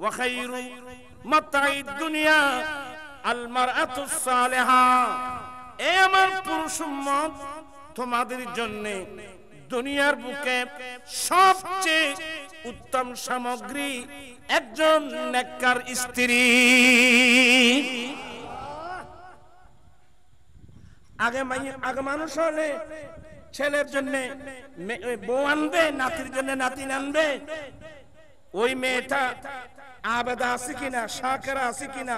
وخير متاع الدنيا المرأة الصالحة এ আমার পুরুষ উম্মত তোমাদের জন্য দুনিয়ার বুকে সবচেয়ে উত্তম সামগ্রী একজন নেককার স্ত্রী আগে আগে মানুষ হলে ছেলের জন্য বউ আনবে নাতির জন্য নাতি আনবে ওই মেয়েটা আবেদা আছে কিনা সাকেরা আছে কিনা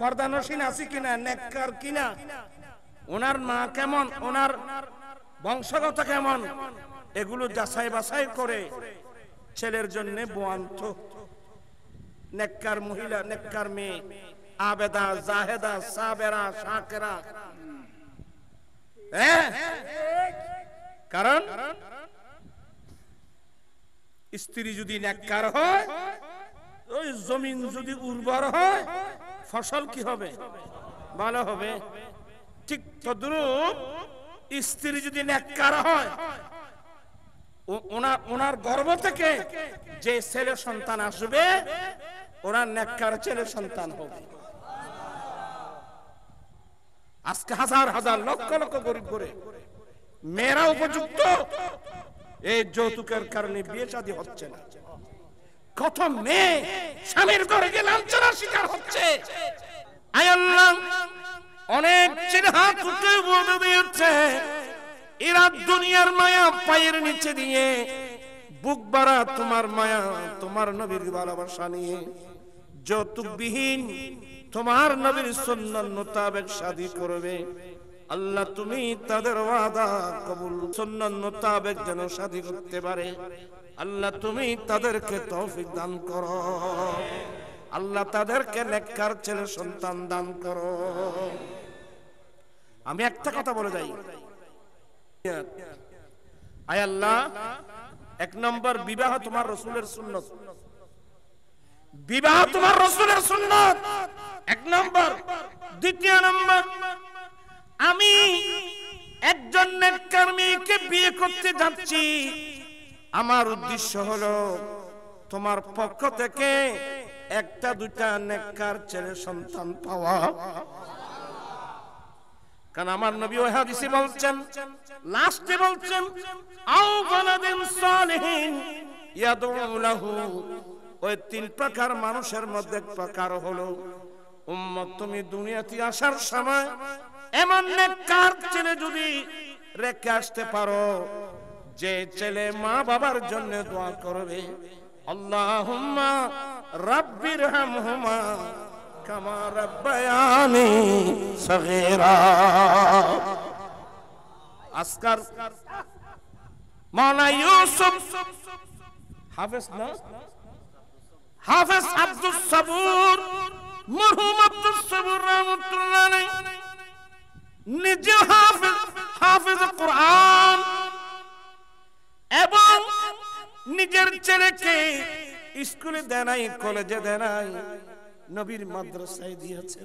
পর্দানসীন আছে কিনা নেককার কিনা ওনার মা কেমন ওনার বংশগত কেমন এগুলো যাচাই বাছাই করে ছেলের জন্য বোয়ান্ত নেককার মহিলা নেককার মেয়ে আবেদা জাহেদা সাবেরা সাকেরা হ্যাঁ কারণ স্ত্রী যদি ন্যাক্কার হয় ওই জমিন যদি উর্বর হয় ফসল কি হবে ভালো হবে ঠিক তদ্রূপ স্ত্রী যদি ন্যাক্কার হয় ওনার ওনার গর্ব থেকে যে ছেলে সন্তান আসবে ওনার ন্যাক্কার ছেলে সন্তান হবে আজকে হাজার হাজার লক্ষ লক্ষ গরিব করে মেয়েরা উপযুক্ত এই যৌতুকের কারণে বিয়ে শাদী হচ্ছে না কত মেয়ে স্বামীর ঘরে গিয়ে লাঞ্ছনার শিকার হচ্ছে অনেক চিনহা কুটে বলে দিয়েছে এরা দুনিয়ার মায়া পায়ের নিচে দিয়ে বুক বাড়া তোমার মায়া তোমার নবীর ভালোবাসা নিয়ে যৌতুকবিহীন তোমার নবীর সন্ন্যান মোতাবেক শাদী করবে আল্লাহ তুমি তাদের ওয়াদা কবুল সুন্নাত মোতাবেক যেন শাদি করতে পারে আল্লাহ তুমি তাদেরকে তৌফিক দান করো আল্লাহ তাদেরকে নেককার ছেলে সন্তান দান করো আমি একটা কথা বলে যাই আয় আল্লাহ এক নম্বর বিবাহ তোমার রসুলের শূন্য বিবাহ তোমার রসুলের শূন্য এক নম্বর দ্বিতীয় নম্বর আমি একজন নেককার বিয়ে করতে যাচ্ছি আমার উদ্দেশ্য হলো তোমার পক্ষ থেকে একটা দুটা নেককার ছেলে সন্তান পাওয়া কারণ আমার নবী ওই হাদিসে বলছেন লাস্টে বলছেন আও বালাদিন সালিহিন ইয়াদউ লাহু ওই তিন প্রকার মানুষের মধ্যে এক প্রকার হলো উম্মত তুমি দুনিয়াতে আসার সময় এমন কার ছেলে যদি রেখে আসতে পারো যে ছেলে মা বাবার জন্য দোয়া করবে আল্লাহুম্মা রাব্বির হামহুমা কামা রাব্বায়ানি সগীরা মাওলানা ইউসুফ হাফেজ না হাফেজ আব্দুস সাবুর মরহুম আব্দুস সাবুর রাহমাতুল্লাহ আলাইহি নিজে হাফেজ হাফেজ কোরআন এবং নিজের ছেলেকে স্কুলে দেয় নাই কলেজে দেয় নাই নবীর মাদ্রাসায় দিয়েছে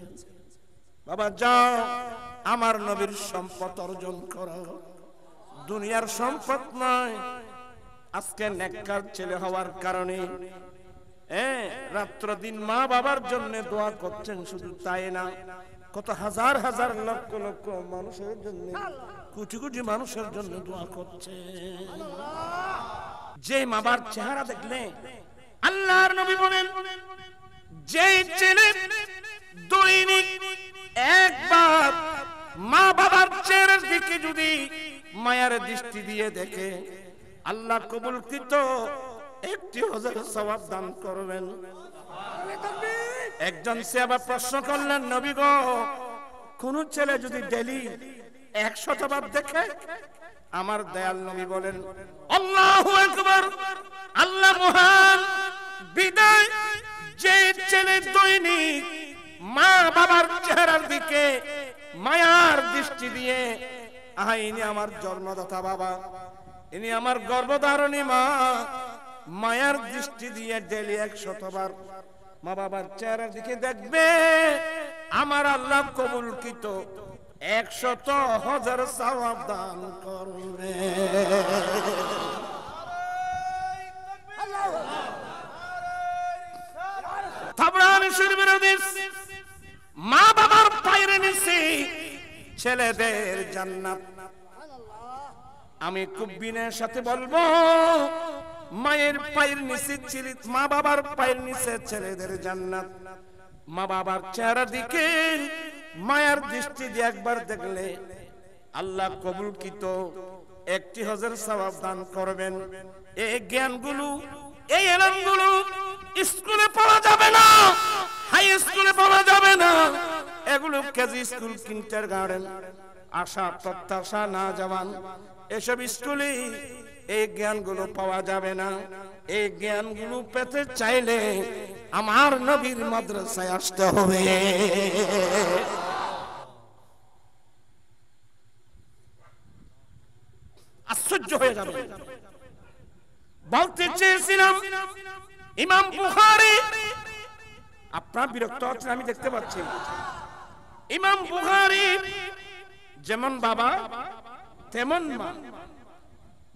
বাবা যাও আমার নবীর সম্পদ অর্জন করো দুনিয়ার সম্পদ নয় আজকে নেককার ছেলে হওয়ার কারণে রাত্র দিন মা বাবার জন্য দোয়া করছেন শুধু তাই না কত হাজার হাজার লক্ষ লক্ষ মানুষের জন্য কোটি কোটি মানুষের জন্য দোয়া করছে যে মাবার চেহারা দেখলে আল্লাহর নবী বলেন যে ছেলে দৈনিক একবার মা বাবার চেহারার দিকে যদি মায়ার দৃষ্টি দিয়ে দেখে আল্লাহ কবুলকৃত একটি হাজার সবাব দান করবেন একজন সে আবার প্রশ্ন করলেন নবী গো কোন ছেলে যদি ডেলি এক শতবার দেখে আমার দয়াল নবী বলেন আল্লাহ মহান বিদায় যে ছেলে দৈনিক মা বাবার চেহারার দিকে মায়ার দৃষ্টি দিয়ে আহা ইনি আমার জন্মদাতা বাবা ইনি আমার গর্ভধারণী মা মায়ার দৃষ্টি দিয়ে ডেলি এক শতবার মা বাবার চেহারা দিকে দেখবে আমার আল্লাহ কবুলকৃত একশত হাজার সাবধান দান করবে মা বাবার পায়ের নিচে ছেলেদের জান্নাত আমি খুব সাথে বলবো মায়ের পায়ের নিচে ছেলে মা বাবার পায়ের নিচে ছেলেদের জান্নাত মা বাবার চেহারা দিকে মায়ার দৃষ্টি দিয়ে একবার দেখলে আল্লাহ কবুলকৃত একটি হজের সবাব দান করবেন এই জ্ঞানগুলো এই এলামগুলো স্কুলে পড়া যাবে না হাই স্কুলে পড়া যাবে না এগুলো কেজি স্কুল কিন্টার গার্ডেন আশা প্রত্যাশা না যাওয়ান এসব স্কুলে এই জ্ঞানগুলো পাওয়া যাবে না এই জ্ঞানগুলো পেতে চাইলে আমার নবীর মাদ্রাসায় আসতে হবে আশ্চর্য হয়ে যাবে বলতে চেয়েছিলাম ইমাম বুখারি আপনার বিরক্ত হচ্ছেন আমি দেখতে পাচ্ছি ইমাম বুখারি যেমন বাবা তেমন মা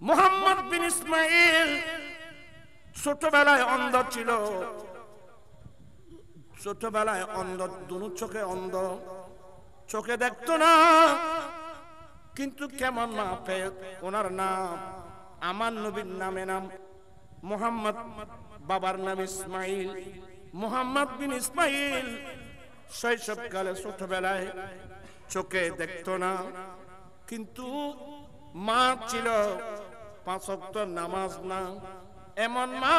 মোহাম্মদ বিন ইসমাইল ছোটবেলায় অন্ধ ছিল ছোটবেলায় অন্ধ দুনু চোখে অন্ধ চোখে দেখতো না কিন্তু কেমন মা পেয়ে ওনার নাম আমার নবীর নামে নাম মোহাম্মদ বাবার নাম ইসমাইল মোহাম্মদ বিন ইসমাইল শৈশবকালে ছোটবেলায় চোখে দেখতো না কিন্তু মা ছিল পাঁচ অক্ট নামাজ না এমন মা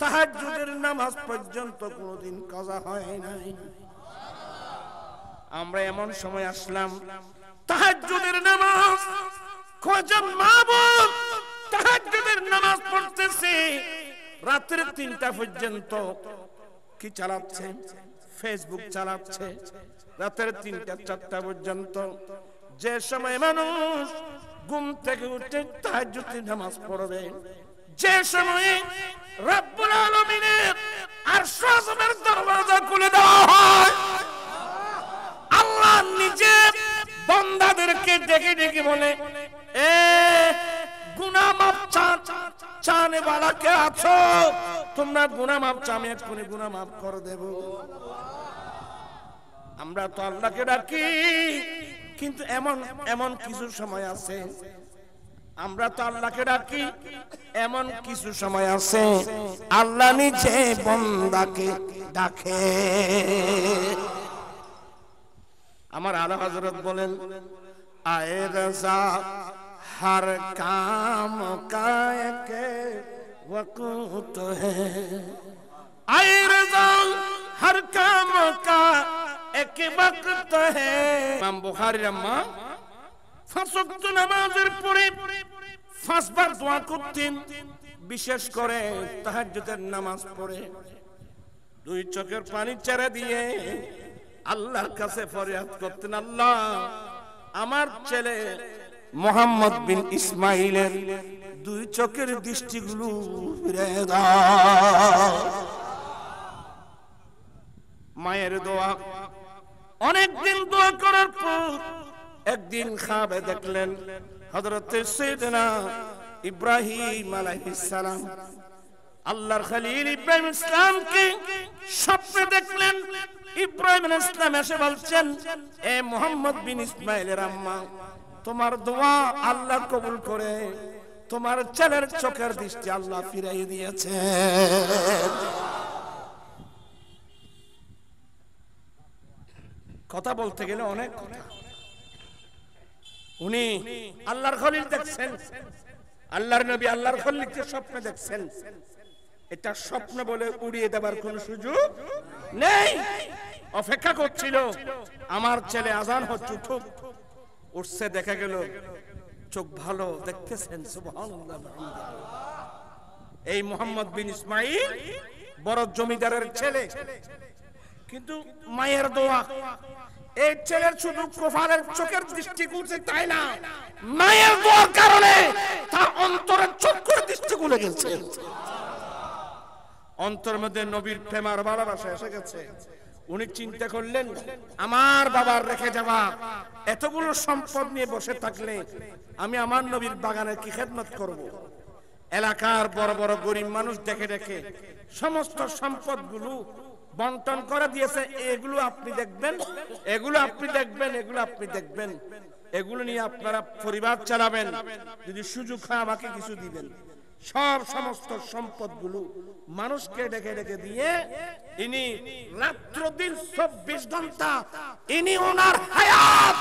তাহাজুদের নামাজ পর্যন্ত কোনোদিন কাজা হয় নাই আমরা এমন সময় আসলাম তাহাজুদের নামাজ কজন মা বোন তাহাজুদের নামাজ পড়তেছে রাতের তিনটা পর্যন্ত কি চালাচ্ছে ফেসবুক চালাচ্ছে রাতের তিনটা চারটা পর্যন্ত যে সময় মানুষ ঘুম থেকে উঠে তাহাজ্জুদে নামাজ পড়বে যে সময়ে রব্বুল আলমিনের আর সজনের দরজা খুলে দেওয়া হয় আল্লাহ নিজে বান্দাদেরকে ডেকে ডেকে বলে এ গুনাহ চান চানে বালাকে আছো তোমরা গুনাহ মাপ চামে এক্ষুনি করে দেব আমরা তো আল্লাহকে ডাকি কিন্তু এমন এমন কিছু সময় আছে আমরা তো আল্লাহকে ডাকি এমন কিছু সময় আছে আল্লাহ নিজে বন্দাকে ডাকে আমার আলো হজরত বলেন আয়ে রাজা হার কাম কায়কে वकूत है आए रजा हर काम का এক ওয়াক্ত হ্যায় ইমাম বুখারীর আম্মা পাঁচ ওয়াক্ত নামাজের পরে পাঁচবার দোয়া করতেন বিশেষ করে তাহাজ্জুদের নামাজ পড়ে দুই চোখের পানি ছেড়ে দিয়ে আল্লাহর কাছে ফরিয়াদ করতেন আল্লাহ আমার ছেলে মোহাম্মদ বিন ইসমাইলের দুই চোখের দৃষ্টিগুলো ফিরে দাও মায়ের দোয়া অনেকদিন দোয়া করার পর একদিন খাবে দেখলেন হজরতে সেদনা ইব্রাহিম আলাইসালাম আল্লাহর খালিল ইব্রাহিম ইসলামকে স্বপ্নে দেখলেন ইব্রাহিম ইসলাম এসে বলছেন এ মোহাম্মদ বিন ইসমাইলের আম্মা তোমার দোয়া আল্লাহ কবুল করে তোমার ছেলের চোখের দৃষ্টি আল্লাহ ফিরাই দিয়েছে কথা বলতে গেলে অনেক কথা উনি আল্লাহর খলিল দেখছেন আল্লাহর নবী আল্লাহর খলিলকে স্বপ্নে দেখছেন এটা স্বপ্ন বলে উড়িয়ে দেবার কোন সুযোগ নেই অপেক্ষা করছিল আমার ছেলে আজান হচ্ছে উঠুক উঠছে দেখা গেল চোখ ভালো দেখতেছেন এই মোহাম্মদ বিন ইসমাইল বড় জমিদারের ছেলে কিন্তু মায়ের দোয়া এই ছেলের শুধু প্রোফাইলের চোখের দৃষ্টি গুলছে তাই না মায়ের দোয়ার কারণে তার অন্তরের চক্ষুর দৃষ্টি গুলে গেছে অন্তর মধ্যে নবীর প্রেমার ভালোবাসা এসে গেছে উনি চিন্তা করলেন আমার বাবার রেখে যাওয়া এতগুলো সম্পদ নিয়ে বসে থাকলে আমি আমার নবীর বাগানের কি খেদমত করব। এলাকার বড় বড় গরিব মানুষ দেখে দেখে সমস্ত সম্পদগুলো বন্টন করে দিয়েছে এগুলো আপনি দেখবেন এগুলো আপনি দেখবেন এগুলো আপনি দেখবেন এগুলো নিয়ে আপনারা পরিবার চালাবেন যদি সুযোগ হয় আমাকে কিছু দিবেন সব সমস্ত সম্পদগুলো মানুষকে ডেকে ডেকে দিয়ে ইনি রাত্র দিন চব্বিশ ঘন্টা ইনি ওনার হায়াত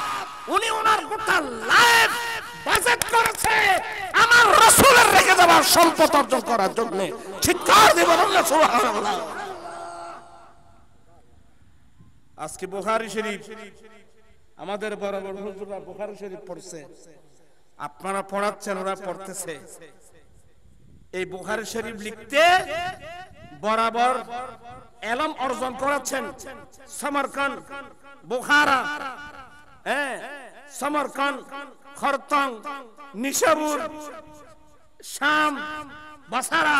উনি ওনার গোটা লাইফ বাজেট করেছে আমার রসুলের রেখে দেওয়ার সম্পদ অর্জন করার জন্য চিৎকার দেবেন আজকে বোখারি শরীফ আমাদের বড় বড় হুজুরা বোখারি শরীফ পড়ছে আপনারা পড়াচ্ছেন ওরা পড়তেছে এই বোখারি শরীফ লিখতে বরাবর এলম অর্জন করাচ্ছেন সমরকান বোখারা হ্যাঁ সমরকান খরতং নিশাবুর শাম বাসারা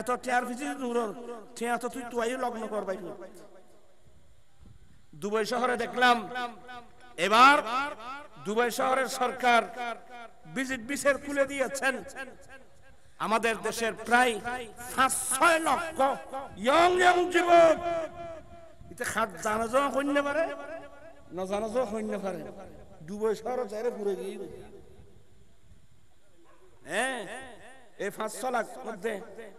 এত টেয়ার ফিজি দূরর ঠেয়া তো তুই তুই লগ্ন করবাই দুবাই শহরে দেখলাম এবার দুবাই শহরের সরকার বিজিট বিশের খুলে দিয়েছেন আমাদের দেশের প্রায় পাঁচ ছয় লক্ষ ইয়ং ইয়ং যুবক খাট জানা যাওয়া হইন্য পারে না জানা যাওয়া হইন্য পারে দুবাই শহরে ঘুরে গিয়ে হ্যাঁ এই লাখ মধ্যে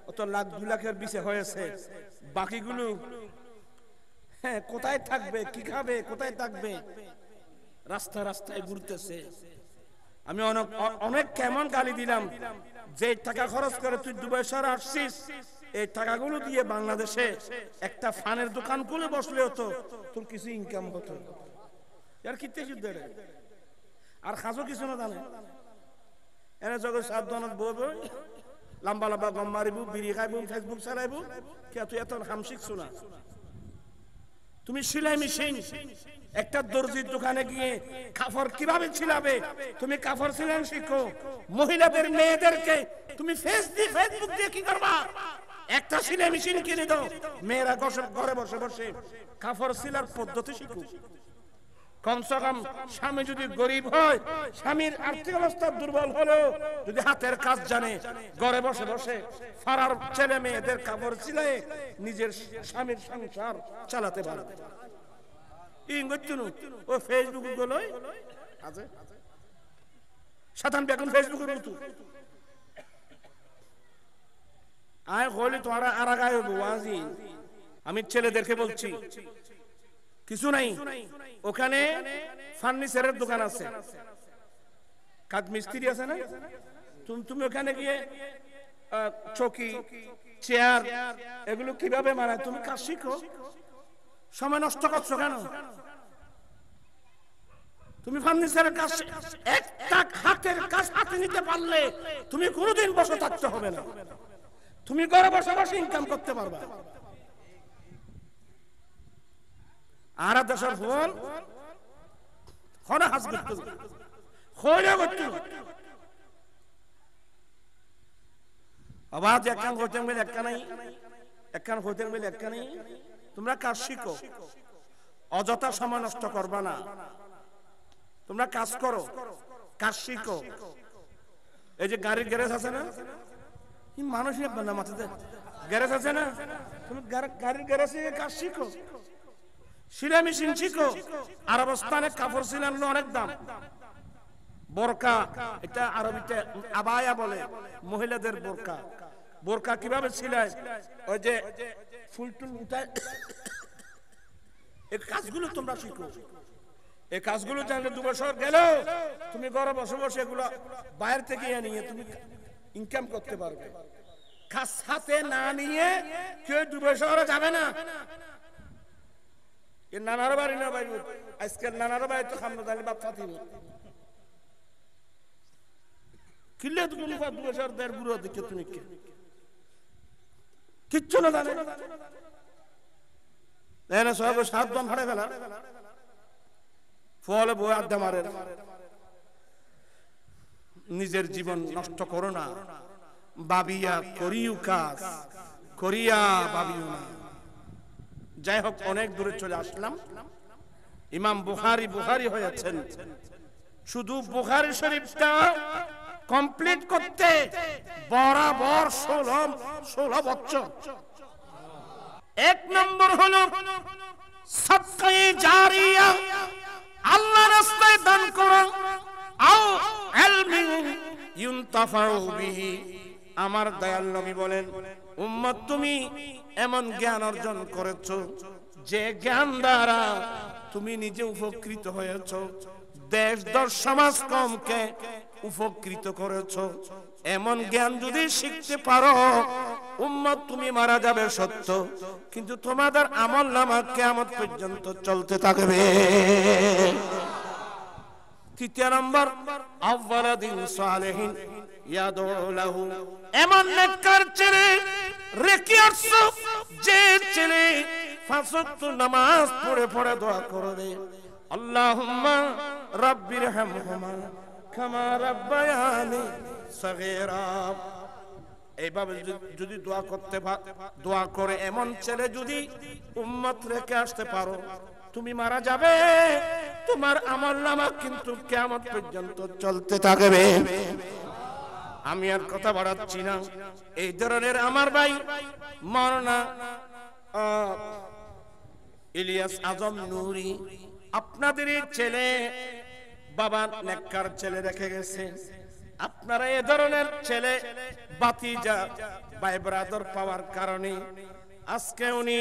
অত লাখ দু লাখের বিছে হয়েছে বাকিগুলো হ্যাঁ কোথায় থাকবে কি খাবে কোথায় থাকবে রাস্তা রাস্তায় ঘুরতেছে আমি অনেক অনেক কেমন গালি দিলাম যে টাকা খরচ করে তুই দুবাই শহরে আসছিস এই টাকাগুলো দিয়ে বাংলাদেশে একটা ফানের দোকান খুলে বসলে হতো তোর কিছু ইনকাম হতো আর কিতে যুদ্ধ আর খাজো কিছু না জানে এনে জগৎ সাধ্য বই বই লম্বা লম্বা গম মারিব বিড়ি খাইব ফেসবুক চালাইব কে তুই এত হাম শিখছো না তুমি সিলাই মেশিন একটা দর্জির দোকানে গিয়ে কাফর কিভাবে ছিলাবে তুমি কাফর ছিলেন শিখো মহিলাদের মেয়েদেরকে তুমি ফেস দি ফেসবুক দিয়ে কি করবা একটা সিলাই মেশিন কিনে দাও মেয়েরা ঘরে বসে বসে কাফর সিলার পদ্ধতি শিখো কমসে কম স্বামী যদি গরিব হয় স্বামীর আর্থিক অবস্থা দুর্বল হলো যদি হাতের কাজ জানে ঘরে বসে বসে ফারার ছেলে মেয়েদের কাপড় চিলে নিজের স্বামীর সংসার চালাতে পারবে ও ফেসবুক গুলোই আছে সাধারণ এখন ফেসবুকের মতো আয় হলে তোমরা আরাগায় ওয়াজিন আমি ছেলেদেরকে বলছি কিছু নাই ওখানে ফার্নিচারের দোকান আছে কাজ মিস্ত্রি আছে না তুমি তুমি ওখানে গিয়ে চকি চেয়ার এগুলো কিভাবে মানায় তুমি কাজ শিখো সময় নষ্ট করছো কেন তুমি ফার্নিচারের কাজ একটা হাতের কাজ হাতে নিতে পারলে তুমি কোনোদিন বসে থাকতে হবে না তুমি ঘরে বসে বসে ইনকাম করতে পারবা আরা দেশের ফোন খরা হাস করতে খরা করতে আবার একখান হইতেন একখান নাই একখান হইতেন বলে একখান নাই তোমরা কাজ শিখো অযথা সময় নষ্ট করবা না তোমরা কাজ করো কাজ শিখো এই যে গাড়ির গ্যারেজ আছে না মানুষই আপনার না মাথাতে গ্যারেজ আছে না তুমি গাড়ির গ্যারেজে কাজ শিখো সিলা মেশিন শিখো আরবস্থানে কাপড় সিলানো অনেক দাম বোরকা এটা আরবিতে আবায়া বলে মহিলাদের বোরকা বোরকা কিভাবে ওই যে উঠায় এই কাজগুলো তোমরা শিখো এই কাজগুলো জানলে দু বছর গেল তুমি ঘরে বসে বসে এগুলো বাইরে থেকে নিয়ে তুমি ইনকাম করতে পারবে খাস হাতে না নিয়ে কেউ দু বছর যাবে না এ নানার বাড়ি না বাড়ি আজকাল নানার বাড়ি তো খামরা জানি বাপ ফাতিব কিলে তো দু হাজার দেড় দেখে তুমি কিচ্ছু না জানে তাই না সব সাত দম ফাড়ে ফেলা ফল বই আড্ডা মারে নিজের জীবন নষ্ট করো না বাবিয়া করিও কাজ করিয়া বাবিও না যাই হোক অনেক দূরে চলে আসলাম ইমাম বুহারি বুহারি হয়েছেন শুধু বুহারি শরীফটা কমপ্লিট করতে বরাবর ষোলো ষোলো বছর এক নম্বর হল সৎকায়ে জারিয়া আল্লাহ রাস্তায় দান করা আও ইলমিন ইউনতাফাউ বিহি আমার দয়াল নবী বলেন উম্মত তুমি এমন জ্ঞান অর্জন করেছ যে জ্ঞান দ্বারা তুমি নিজে উপকৃত হয়েছ দেশ দশ সমাজ কমকে উপকৃত করেছ এমন জ্ঞান যদি শিখতে পারো উম্মত তুমি মারা যাবে সত্য কিন্তু তোমাদের আমল নামা কেমন পর্যন্ত চলতে থাকবে তৃতীয় নম্বর আব্বারাদিন সালেহীন ইয়াদ এমন নেককার রেকিয়ার্স যে ছেলে ফাঁসত্ব নামাজ পড়ে পড়ে দোয়া করবে আল্লাহুম্মা রাব্বির হামহুমা কামা রাব্বায়ানি সাগীরা এইভাবে যদি দোয়া করতে দোয়া করে এমন ছেলে যদি উম্মত রেখে আসতে পারো তুমি মারা যাবে তোমার আমল নামা কিন্তু কেমন পর্যন্ত চলতে থাকবে আমি আর কথা বাড়াচ্ছি না এই ধরনের আমার ভাই মরনা ইলিয়াস আজম নুরি আপনাদের ছেলে বাবা নেককার ছেলে রেখে গেছে আপনারা এ ধরনের ছেলে যা ভাই ব্রাদর পাওয়ার কারণে আজকে উনি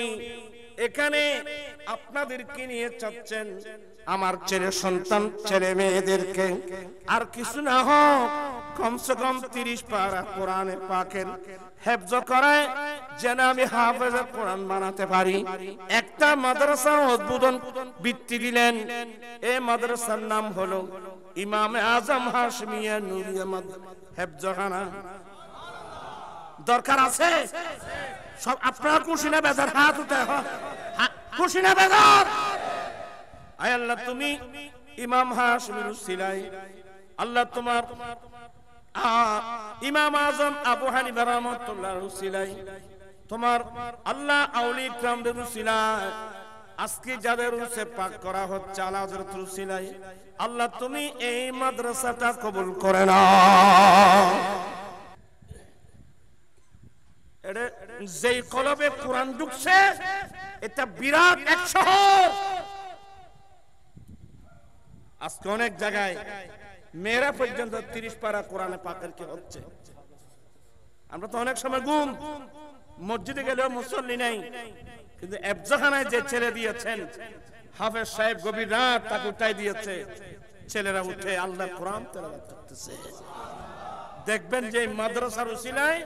এখানে আপনাদেরকে নিয়ে চাচ্ছেন আমার ছেলে সন্তান ছেলে মেয়েদেরকে আর কিছু না হোক কমসে কম তিরিশ পারা কোরআনে পাকের হেফজ করায় যেন আমি হাফেজ কোরআন বানাতে পারি একটা মাদ্রাসা উদ্বোধন বৃত্তি দিলেন এ মাদ্রাসার নাম হলো ইমাম আজম হাসমিয়া নুরিয়া হেফজখানা দরকার আছে সব আপনারা কুশিনা বেজার হাত উঠে খুশি না বেজার আয় আল্লাহ তুমি ইমাম হাসমির সিলাই আল্লাহ তোমার ইমাম আজম আবু হানিফা রহমতুল্লাহ সিলাই তোমার আল্লাহ আউলি ইকরামদের সিলাই আজকে যাদের উসে পাক করা হচ্ছে আল্লাহ হযরত রুসিলাই আল্লাহ তুমি এই মাদ্রাসাটা কবুল করে না যেই কলবে কোরআন ঢুকছে এটা বিরাট এক শহর আজকে অনেক জায়গায় মেয়েরা পর্যন্ত তিরিশ পাড়া কোরআনে পাকের কি হচ্ছে আমরা তো অনেক সময় গুম মসজিদে গেলেও মুসল্লি নাই কিন্তু এবজাখানায় যে ছেলে দিয়েছেন হাফেজ সাহেব গভীর রাত তাকে উঠাই দিয়েছে ছেলেরা উঠে আল্লাহ কোরআন করতেছে দেখবেন যে মাদ্রাসার উসিলায়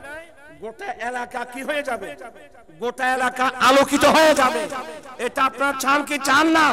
গোটা এলাকা কি হয়ে যাবে গোটা এলাকা আলোকিত হয়ে যাবে এটা আপনার চান কি চান না